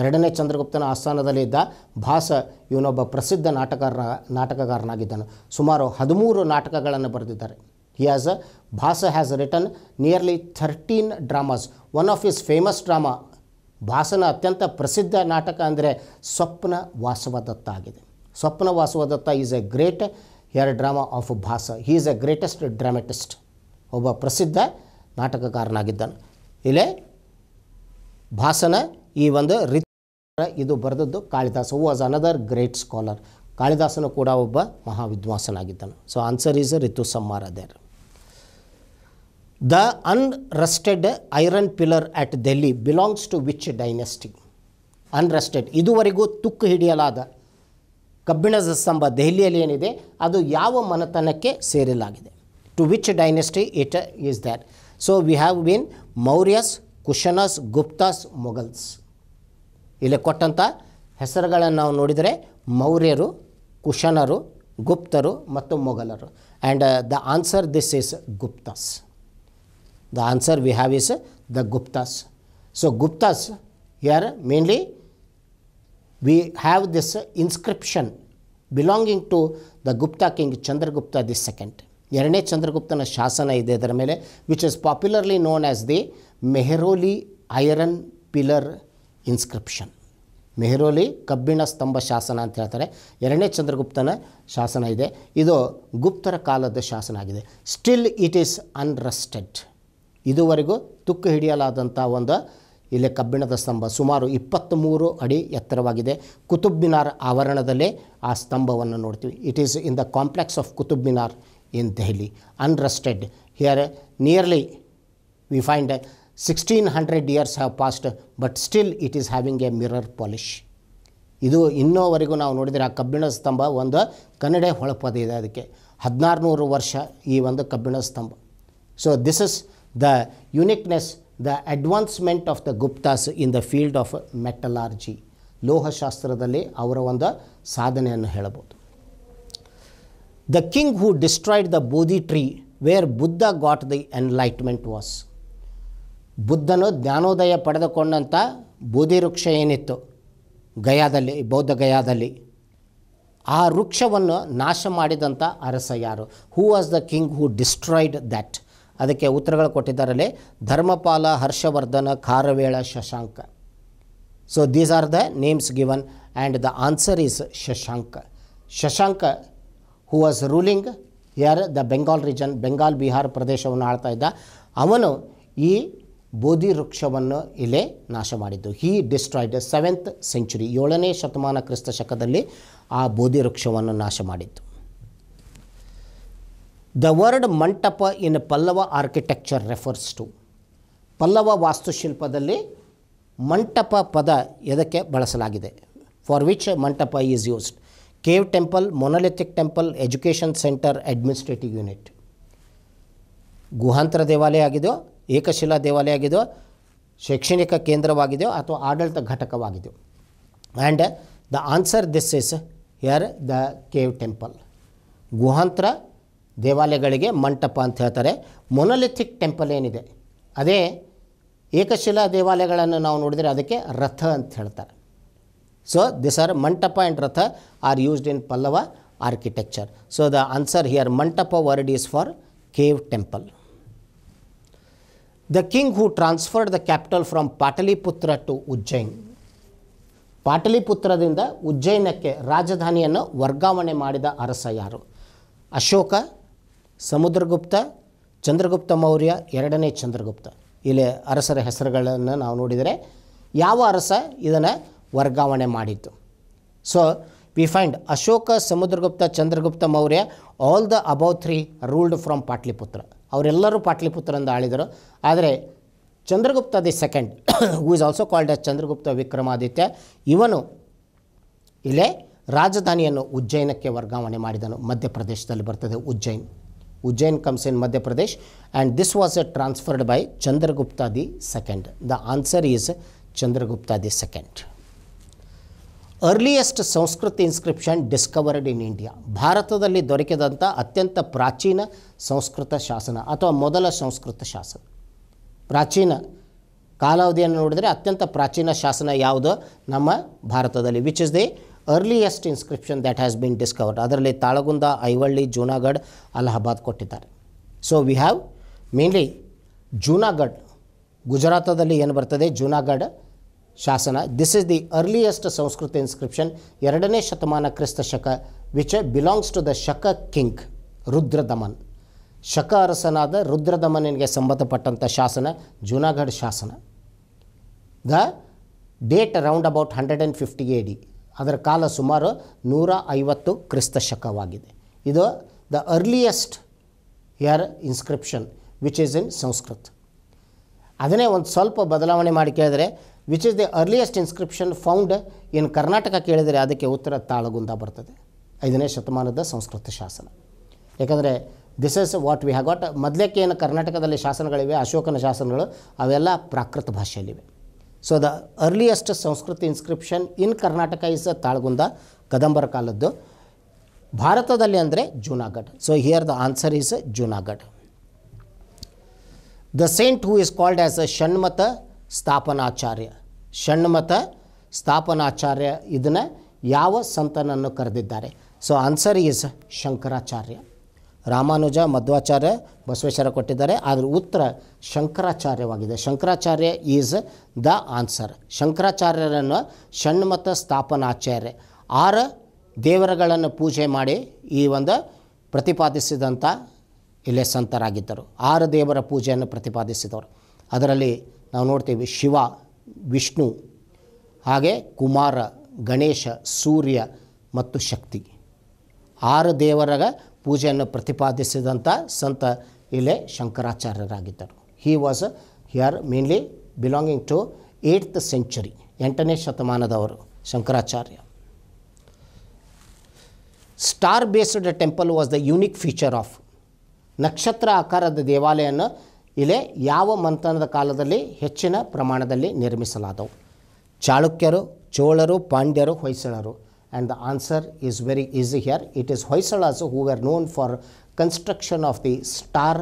ಎರಡನೇ ಚಂದ್ರಗುಪ್ತನ ಆಸ್ಥಾನದಲ್ಲಿ ಇದ್ದ ಭಾಸ ಇವನೊಬ್ಬ ಪ್ರಸಿದ್ಧ ನಾಟಕಾರ ನಾಟಕಗಾರನಾಗಿದ್ದನು ಸುಮಾರು ಹದಿಮೂರು ನಾಟಕಗಳನ್ನು ಬರೆದಿದ್ದಾರೆ he a Bhasa has written nearly thirteen dramas one of his famous drama ಭಾಸನ ಅತ್ಯಂತ ಪ್ರಸಿದ್ಧ ನಾಟಕ ಅಂದರೆ ಸ್ವಪ್ನ ವಾಸವದತ್ತ ಆಗಿದೆ Swapnavasavadatta is a great here drama of Bhasa he is a greatest dramatist ಒಬ್ಬ ಪ್ರಸಿದ್ಧ ನಾಟಕಕಾರನಾಗಿದ್ದನು ಇಲ್ಲೇ ಭಾಸನ ಈ ಒಂದು ರೀತಿ ಇದು ಬರೆದದ್ದು Kalidasa was another great scholar ಕಾಳಿದಾಸನು ಕೂಡ ಒಬ್ಬ ವಿದ್ವಾಂಸನಾಗಿದ್ದನು so answer is Ritusamhara there The unrusted iron pillar at Delhi belongs to which dynasty? Unrusted ಇದುವರೆಗೂ ತುಕ್ಕು ಹಿಡಿಯಲಾದ ಕಬ್ಬಿಣದ ಸ್ತಂಭ ದೆಹಲಿಯಲ್ಲಿ ಏನಿದೆ ಅದು ಯಾವ ಮನೆತನಕ್ಕೆ ಸೇರಿಲಾಗಿದೆ to which dynasty it is that so we have been Mauryas Kushanas Guptas Mughals ಇಲ್ಲಿ ಕೊಟ್ಟಂಥ ಹೆಸರುಗಳನ್ನು ನಾವು ನೋಡಿದರೆ ಮೌರ್ಯರು ಕುಶನರು ಗುಪ್ತರು ಮತ್ತು ಮೊಘಲರು and the answer this is Guptas The answer we have is the Guptas. So, Guptas here mainly we have this inscription belonging to the Gupta king Chandragupta second ಎರಡನೇ ಚಂದ್ರಗುಪ್ತನ ಶಾಸನ ಇದೆ ಅದರ ಮೇಲೆ which is popularly known as the Mehrauli iron pillar inscription Mehrauli ಕಬ್ಬಿಣ ಸ್ತಂಭ ಶಾಸನ ಅಂತ ಹೇಳ್ತಾರೆ ಎರಡನೇ ಚಂದ್ರಗುಪ್ತನ ಶಾಸನ ಇದೆ ಇದು ಗುಪ್ತರ ಕಾಲದ ಶಾಸನ ಆಗಿದೆ ಸ್ಟಿಲ್ ಇಟ್ ಈಸ್ ಅನ್ರಸ್ಟೆಡ್ ಇದುವರೆಗೂ ತುಕ್ಕು ಹಿಡಿಯಲಾದಂಥ ಒಂದು ಇಲ್ಲಿ ಕಬ್ಬಿಣದ ಸ್ತಂಭ ಸುಮಾರು ಇಪ್ಪತ್ತ್ಮೂರು ಅಡಿ ಎತ್ತರವಾಗಿದೆ ಕುತುಬ್ ಮಿನಾರ್ ಆವರಣದಲ್ಲೇ ಆ ಸ್ತಂಭವನ್ನು ನೋಡ್ತೀವಿ it is in the complex of Qutub Minar in Delhi unrusted here nearly we find sixteen hundred years have passed but still it is having a mirror polish ಇದು ಇನ್ನೋವರೆಗೂ ನಾವು ನೋಡಿದರೆ ಆ ಕಬ್ಬಿಣದ ಸ್ತಂಭ ಒಂದು ಕನ್ನಡ ಇದೆ ಅದಕ್ಕೆ ಹದಿನಾರು ನೂರು ವರ್ಷ ಈ ಒಂದು ಕಬ್ಬಿಣದ ಸ್ತಂಭ so this is the uniqueness, the advancement of the Guptas in the field of metallurgy. ಲೋಹಶಾಸ್ತ್ರದಲ್ಲಿ ಅವರ ಒಂದು ಸಾಧನೆಯನ್ನು ಹೇಳಬಹುದು the king who destroyed the Bodhi tree where Buddha got the enlightenment was ಬುದ್ಧನು ಜ್ಞಾನೋದಯ ಪಡೆದುಕೊಂಡಂಥ ಬೋಧಿ ವೃಕ್ಷ ಏನಿತ್ತು ಗಯಾದಲ್ಲಿ ಬೌದ್ಧ ಗಯಾದಲ್ಲಿ ಆ ವೃಕ್ಷವನ್ನು ನಾಶ ಮಾಡಿದಂಥ ಅರಸ ಯಾರು who was the king who destroyed that ಅದಕ್ಕೆ ಉತ್ತರಗಳು ಕೊಟ್ಟಿದ್ದಾರಲ್ಲಿ Dharmapala Harshavardhana Kharavela Shashanka so these are the names given and the answer is Shashanka Shashanka who was ruling here the Bengal region Bengal Bihar ಪ್ರದೇಶವನ್ನು ಆಳ್ತಾ ಇದ್ದ ಅವನು ಈ ಬೋಧಿ ವೃಕ್ಷವನ್ನು ಇಲ್ಲೇ ನಾಶ ಮಾಡಿದ್ದು ಹೀ ಡಿಸ್ಟ್ರಾಯ್ಡ್ ಸೆವೆಂತ್ ಸೆಂಚುರಿ ಏಳನೇ ಶತಮಾನ ಕ್ರಿಸ್ತ ಶಕದಲ್ಲಿ ಆ ಬೋಧಿ ವೃಕ್ಷವನ್ನು ನಾಶ ಮಾಡಿದ್ದು the word mantapa in Pallava architecture refers to Pallava ವಾಸ್ತುಶಿಲ್ಪದಲ್ಲಿ ಮಂಟಪ ಪದ ಎದಕ್ಕೆ ಬಳಸಲಾಗಿದೆ for which mantapa is used cave temple monolithic temple education centre administrative unit ಗುಹಾಂತರ ದೇವಾಲಯ ಆಗಿದೆಯೋ ಏಕಶಿಲಾ ದೇವಾಲಯ ಆಗಿದೆಯೋ ಶೈಕ್ಷಣಿಕ ಕೇಂದ್ರವಾಗಿದೆಯೋ ಅಥವಾ ಆಡಳಿತ ಘಟಕವಾಗಿದೆಯೋ and the answer this is here the cave temple ಗುಹಾಂತರ ದೇವಾಲಯಗಳಿಗೆ ಮಂಟಪ ಅಂತ ಹೇಳ್ತಾರೆ ಮೊನೊಲಿಥಿಕ್ ಟೆಂಪಲ್ ಏನಿದೆ ಅದೇ ಏಕಶಿಲಾ ದೇವಾಲಯಗಳನ್ನು ನಾವು ನೋಡಿದರೆ ಅದಕ್ಕೆ ರಥ ಅಂತ ಹೇಳ್ತಾರೆ so this are mantapa and ratha are used in Pallava architecture so the answer here mantapa word is for cave temple the king who transferred the capital from Pataliputra to Ujjain ಪಾಟಲಿಪುತ್ರದಿಂದ ಉಜ್ಜೈನಕ್ಕೆ ರಾಜಧಾನಿಯನ್ನು ವರ್ಗಾವಣೆ ಮಾಡಿದ ಅರಸ ಯಾರು ಅಶೋಕ ಸಮುದ್ರಗುಪ್ತ ಚಂದ್ರಗುಪ್ತ ಮೌರ್ಯ ಎರಡನೇ ಚಂದ್ರಗುಪ್ತ ಇಲ್ಲಿ ಅರಸರ ಹೆಸರುಗಳನ್ನು ನಾವು ನೋಡಿದರೆ ಯಾವ ಅರಸ ಇದನ್ನು ವರ್ಗಾವಣೆ ಮಾಡಿತ್ತು so we find Ashoka Samudragupta Chandragupta Maurya all the above three ruled from Patliputra ಅವರೆಲ್ಲರೂ ಅಂತ ಆಳಿದರು ಆದರೆ Chandragupta the second who is also called as Chandragupta Vikramaditya ಇವನು ಇಲ್ಲೇ ರಾಜಧಾನಿಯನ್ನು ಉಜ್ಜೈನಕ್ಕೆ ವರ್ಗಾವಣೆ ಮಾಡಿದನು ಮಧ್ಯಪ್ರದೇಶದಲ್ಲಿ ಬರ್ತದೆ Ujjain Ujjain comes in Madhya Pradesh and this was uh, transferred by Chandragupta the The answer is Chandragupta second earliest Sanskrit inscription discovered in India ಭಾರತದಲ್ಲಿ ದೊರಕಿದಂಥ ಅತ್ಯಂತ ಪ್ರಾಚೀನ ಸಂಸ್ಕೃತ ಶಾಸನ ಅಥವಾ ಮೊದಲ ಸಂಸ್ಕೃತ ಶಾಸನ ಪ್ರಾಚೀನ ಕಾಲಾವಧಿಯನ್ನು ನೋಡಿದರೆ ಅತ್ಯಂತ ಪ್ರಾಚೀನ ಶಾಸನ ಯಾವುದು ನಮ್ಮ ಭಾರತದಲ್ಲಿ which is the earliest inscription that has been discovered ಅದರಲ್ಲಿ ತಾಳಗುಂದ ಐವಳ್ಳಿ ಜೂನಾಗಢ್ ಅಲಹಾಬಾದ್ ಕೊಟ್ಟಿದ್ದಾರೆ so we have mainly Junagadh ಗುಜರಾತದಲ್ಲಿ ಏನು ಬರ್ತದೆ ಜೂನಾಗಢ್ ಶಾಸನ this is the earliest Sanskrit inscription ಎರಡನೇ ಶತಮಾನ ಕ್ರಿಸ್ತ ಶಕ which belongs to the Shaka king Rudradaman Shaka ಅರಸನಾದ ರುದ್ರದಮನಿಗೆ ಸಂಬಂಧಪಟ್ಟಂಥ ಶಾಸನ ಜೂನಾಗಢ್ ಶಾಸನ the date around about hundred and fifty A D ಅದರ ಕಾಲ ಸುಮಾರು ನೂರ ಐವತ್ತು ಕ್ರಿಸ್ತ ಶಕವಾಗಿದೆ ಇದು the earliest uh inscription which is in Sanskrit ಅದನ್ನೇ ಒಂದು ಸ್ವಲ್ಪ ಬದಲಾವಣೆ ಮಾಡಿ ಕೇಳಿದರೆ which is the earliest inscription found in Karnataka ಕೇಳಿದರೆ ಅದಕ್ಕೆ ಉತ್ತರ ತಾಳಗುಂದ ಬರ್ತದೆ ಐದನೇ ಶತಮಾನದ ಸಂಸ್ಕೃತ ಶಾಸನ ಯಾಕಂದರೆ this is what we have got ಮೊದಲಕ್ಕೆ ಏನು ಕರ್ನಾಟಕದಲ್ಲಿ ಶಾಸನಗಳಿವೆ ಅಶೋಕನ ಶಾಸನಗಳು ಅವೆಲ್ಲ ಪ್ರಾಕೃತ ಭಾಷೆಯಲ್ಲಿವೆ so the earliest Sanskrit inscription in Karnataka is Talagunda ಕದಂಬರ ಕಾಲದ್ದು ಭಾರತದಲ್ಲಿ ಅಂದರೆ Junagadh so here the answer is Junagadh the saint who is called as a Shanmata Sthapanacharya Shanmata Sthapanacharya ಇದನ್ನ ಯಾವ ಸಂತನನ್ನು ಕರೆದಿದ್ದಾರೆ so answer is Shankaracharya Ramanuja Madhvacharya Basaveshwara ಕೊಟ್ಟಿದ್ದಾರೆ ಅದರ ಉತ್ತರ ಶಂಕರಾಚಾರ್ಯವಾಗಿದೆ Shankaracharya is the answer ಶಂಕರಾಚಾರ್ಯರನ್ನು ಷಣ್ಮತ Sthapanacharya ಆರು ದೇವರುಗಳನ್ನು ಪೂಜೆ ಮಾಡಿ ಈ ಒಂದು ಪ್ರತಿಪಾದಿಸಿದಂಥ ಇಲ್ಲಿ ಸಂತರಾಗಿದ್ದರು ಆರು ದೇವರ ಪೂಜೆಯನ್ನು ಪ್ರತಿಪಾದಿಸಿದವರು ಅದರಲ್ಲಿ ನಾವು ನೋಡ್ತೀವಿ ಶಿವ ವಿಷ್ಣು ಹಾಗೆ ಕುಮಾರ ಗಣೇಶ ಸೂರ್ಯ ಮತ್ತು ಶಕ್ತಿ ಆರು ದೇವರ ಪೂಜೆಯನ್ನು ಪ್ರತಿಪಾದಿಸಿದಂಥ ಸಂತ ಇಲ್ಲೇ ಶಂಕರಾಚಾರ್ಯರಾಗಿದ್ದರು he was here mainly belonging to eighth century ಎಂಟನೇ ಶತಮಾನದವರು Shankaracharya star based temple was the unique feature of ನಕ್ಷತ್ರ ಆಕಾರದ ದೇವಾಲಯವನ್ನು ಇಲ್ಲೇ ಯಾವ ಮಂಥನದ ಕಾಲದಲ್ಲಿ ಹೆಚ್ಚಿನ ಪ್ರಮಾಣದಲ್ಲಿ ನಿರ್ಮಿಸಲಾದವು ಚಾಳುಕ್ಯರು ಚೋಳರು ಪಾಂಡ್ಯರು ಹೊಯ್ಸಳರು and the answer is very easy here. It is Hoysalas who were known for construction of the star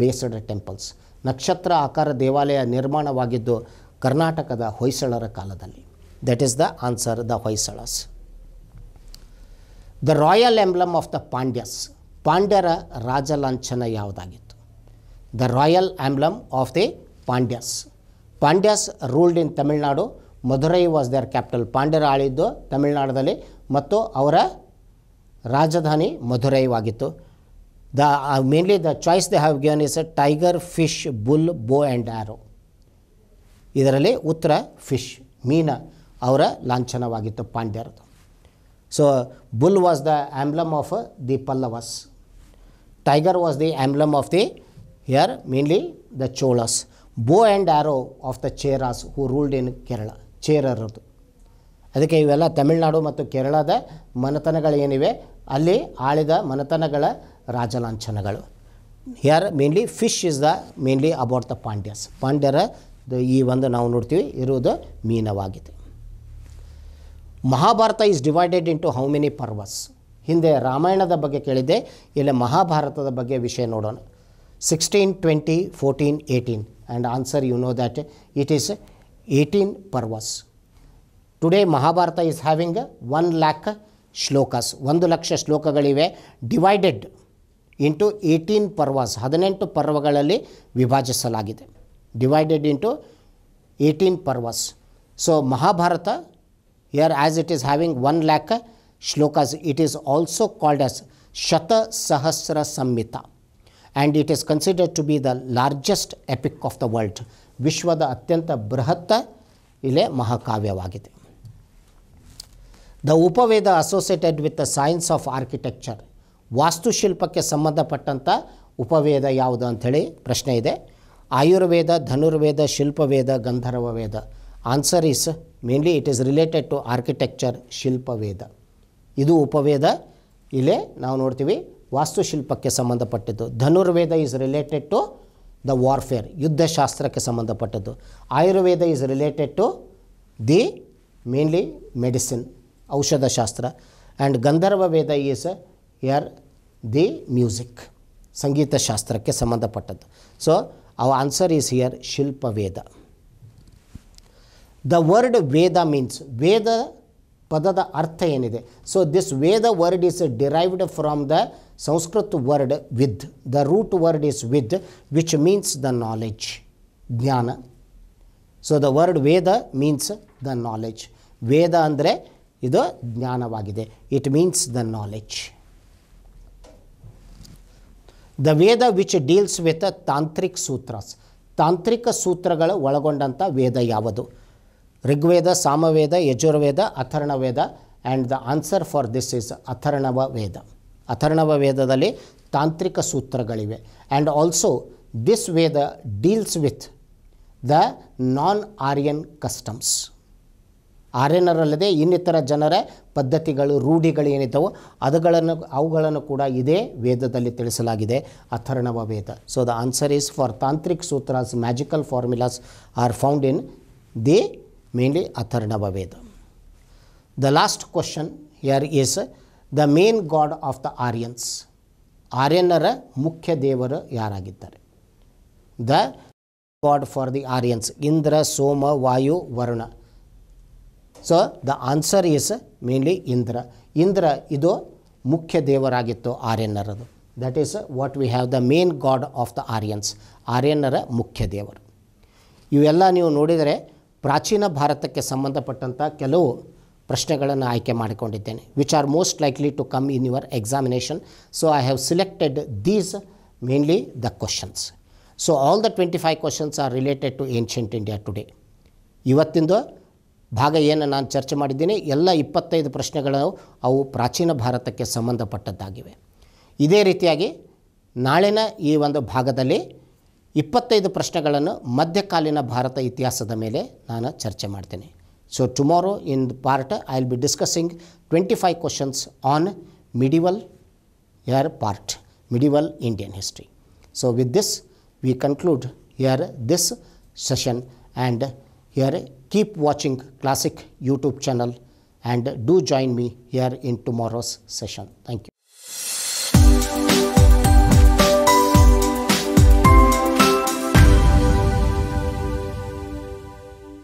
based temples ನಕ್ಷತ್ರ ಆಕಾರ ದೇವಾಲಯ ನಿರ್ಮಾಣವಾಗಿದ್ದು ಕರ್ನಾಟಕದ ಹೊಯ್ಸಳರ ಕಾಲದಲ್ಲಿ that is the answer the ಹೊಯ್ಸಳಸ್ the royal emblem of the Pandyas ಪಾಂಡ್ಯರ ರಾಜ ಲಾಂಛನ ಯಾವುದಾಗಿತ್ತು the royal emblem of the Pandyas Pandyas ruled in Tamil Nadu Madurai was their capital ಪಾಂಡ್ಯರ ಆಳಿದ್ದು ತಮಿಳುನಾಡಲ್ಲಿ ಮತ್ತು ಅವರ ರಾಜಧಾನಿ ಮಧುರೈವಾಗಿತ್ತು the mainly the choice they have given is a tiger fish bull bow and arrow ಇದರಲ್ಲಿ ಉತ್ತರ ಫಿಶ್ ಮೀನ ಅವರ ಲಾಂಛನವಾಗಿತ್ತು ಪಾಂಡ್ಯರದು so bull was the emblem of the Pallavas tiger was the emblem of the here mainly the Cholas bow and arrow of the Cheras who ruled in Kerala ಚೇರರದು ಅದಕ್ಕೆ ಇವೆಲ್ಲ ತಮಿಳುನಾಡು ಮತ್ತು ಕೇರಳದ ಮನೆತನಗಳೇನಿವೆ ಅಲ್ಲಿ ಆಳಿದ ಮನೆತನಗಳ ರಾಜಲಾಂಛನಗಳು here mainly fish is the mainly about the Pandyas ಪಾಂಡ್ಯರ ಈ ಒಂದು ನಾವು ನೋಡ್ತೀವಿ ಇರುವುದು ಮೀನವಾಗಿದೆ Mahabharata is divided into how many parvas ಹಿಂದೆ ರಾಮಾಯಣದ ಬಗ್ಗೆ ಕೇಳಿದ್ದೆ ಇಲ್ಲಿ ಮಹಾಭಾರತದ ಬಗ್ಗೆ ವಿಷಯ ನೋಡೋಣ sixteen twenty fourteen eighteen and answer you know that it is 18 parvas. Today Mahabharata is having 1 lakh shlokas. 1 lakh shlokas divided into 18 parvas. 18 parvagalali vibhajasalagide. Divided into 18 parvas. So Mahabharata here as it is having 1 lakh shlokas it is also called as Shata Sahasra Samhita. And it is considered to be the largest epic of the world. ವಿಶ್ವದ ಅತ್ಯಂತ ಬೃಹತ್ತ ಇಲೆ ಮಹಾಕಾವ್ಯವಾಗಿದೆ the Upaveda associated with the science of architecture ವಾಸ್ತುಶಿಲ್ಪಕ್ಕೆ ಸಂಬಂಧಪಟ್ಟಂಥ ಉಪವೇದ ಯಾವುದು ಅಂಥೇಳಿ ಪ್ರಶ್ನೆ ಇದೆ Ayurveda Dhanurveda Shilpaveda Gandharva Veda answer is mainly it is related to architecture Shilpaveda ಇದು ಉಪವೇದ ಇಲ್ಲೇ ನಾವು ನೋಡ್ತೀವಿ ವಾಸ್ತುಶಿಲ್ಪಕ್ಕೆ ಸಂಬಂಧಪಟ್ಟಿದ್ದು Dhanurveda is related to the warfare ಯುದ್ಧಶಾಸ್ತ್ರಕ್ಕೆ ಸಂಬಂಧಪಟ್ಟದ್ದು Ayurveda is related to the mainly medicine ಔಷಧಶಾಸ್ತ್ರ and Gandharva Veda is here the music ಸಂಗೀತ ಶಾಸ್ತ್ರಕ್ಕೆ ಸಂಬಂಧಪಟ್ಟದ್ದು ಸೊ ಅವ answer is here Veda the word Veda means Veda ಪದದ ಅರ್ಥ ಏನಿದೆ so this Veda word is derived from the Sanskrit word vid the root word is vid which means the knowledge, ಜ್ಞಾನ so the word Veda means the knowledge. Veda ಅಂದರೆ ಇದು ಜ್ಞಾನವಾಗಿದೆ it means the knowledge the Veda which deals with tantric sutras ತಾಂತ್ರಿಕ ಸೂತ್ರಗಳು ಒಳಗೊಂಡಂಥ ವೇದ ಯಾವುದು Rigveda Samaveda Yajurveda Atharvaveda and the answer for this is Atharva Veda Atharva ವೇದದಲ್ಲಿ ತಾಂತ್ರಿಕ ಸೂತ್ರಗಳಿವೆ and also this Veda deals with the non Aryan customs ಆರ್ಯನರಲ್ಲದೆ ಇನ್ನಿತರ ಜನರ ಪದ್ಧತಿಗಳು ರೂಢಿಗಳು ಏನಿದ್ದವೋ ಅದುಗಳನ್ನು ಅವುಗಳನ್ನು ಕೂಡ ಇದೇ ವೇದದಲ್ಲಿ ತಿಳಿಸಲಾಗಿದೆ Atharva Veda so the answer is for tantric sutras magical formulas are found in the mainly Atharva Veda the last question here is the main god of the Aryans ಆರ್ಯನ್ನರ ಮುಖ್ಯ ದೇವರು ಯಾರಾಗಿದ್ದಾರೆ the god for the Aryans Indra Soma Vayu Varuna so the answer is mainly Indra Indra ಇದು ಮುಖ್ಯ ದೇವರಾಗಿತ್ತು ಆರ್ಯನ್ನರದು that is what we have the main god of the Aryans ಆರ್ಯನ್ನರ ಮುಖ್ಯ ದೇವರು ಇವೆಲ್ಲ ನೀವು ನೋಡಿದರೆ ಪ್ರಾಚೀನ ಭಾರತಕ್ಕೆ ಸಂಬಂಧಪಟ್ಟಂಥ ಕೆಲವು ಪ್ರಶ್ನೆಗಳನ್ನು ಆಯ್ಕೆ ಮಾಡಿಕೊಂಡಿದ್ದೇನೆ which are most likely to come in your examination so I have selected these mainly the questions so all the twenty five questions are related to ancient India today ಇವತ್ತಿಂದು ಭಾಗ ಏನು ನಾನು ಚರ್ಚೆ ಮಾಡಿದ್ದೀನಿ ಎಲ್ಲ ಇಪ್ಪತ್ತೈದು ಪ್ರಶ್ನೆಗಳು ಅವು ಪ್ರಾಚೀನ ಭಾರತಕ್ಕೆ ಸಂಬಂಧಪಟ್ಟದ್ದಾಗಿವೆ ಇದೇ ರೀತಿಯಾಗಿ ನಾಳಿನ ಈ ಒಂದು ಭಾಗದಲ್ಲಿ ಇಪ್ಪತ್ತೈದು ಪ್ರಶ್ನೆಗಳನ್ನು ಮಧ್ಯಕಾಲೀನ ಭಾರತ ಇತಿಹಾಸದ ಮೇಲೆ ನಾನು ಚರ್ಚೆ ಮಾಡ್ತೀನಿ So tomorrow in the part I will be discussing 25 questions on medieval here part, medieval Indian history. So with this we conclude here this session and here keep watching classic YouTube channel and do join me here in tomorrow's session. Thank you.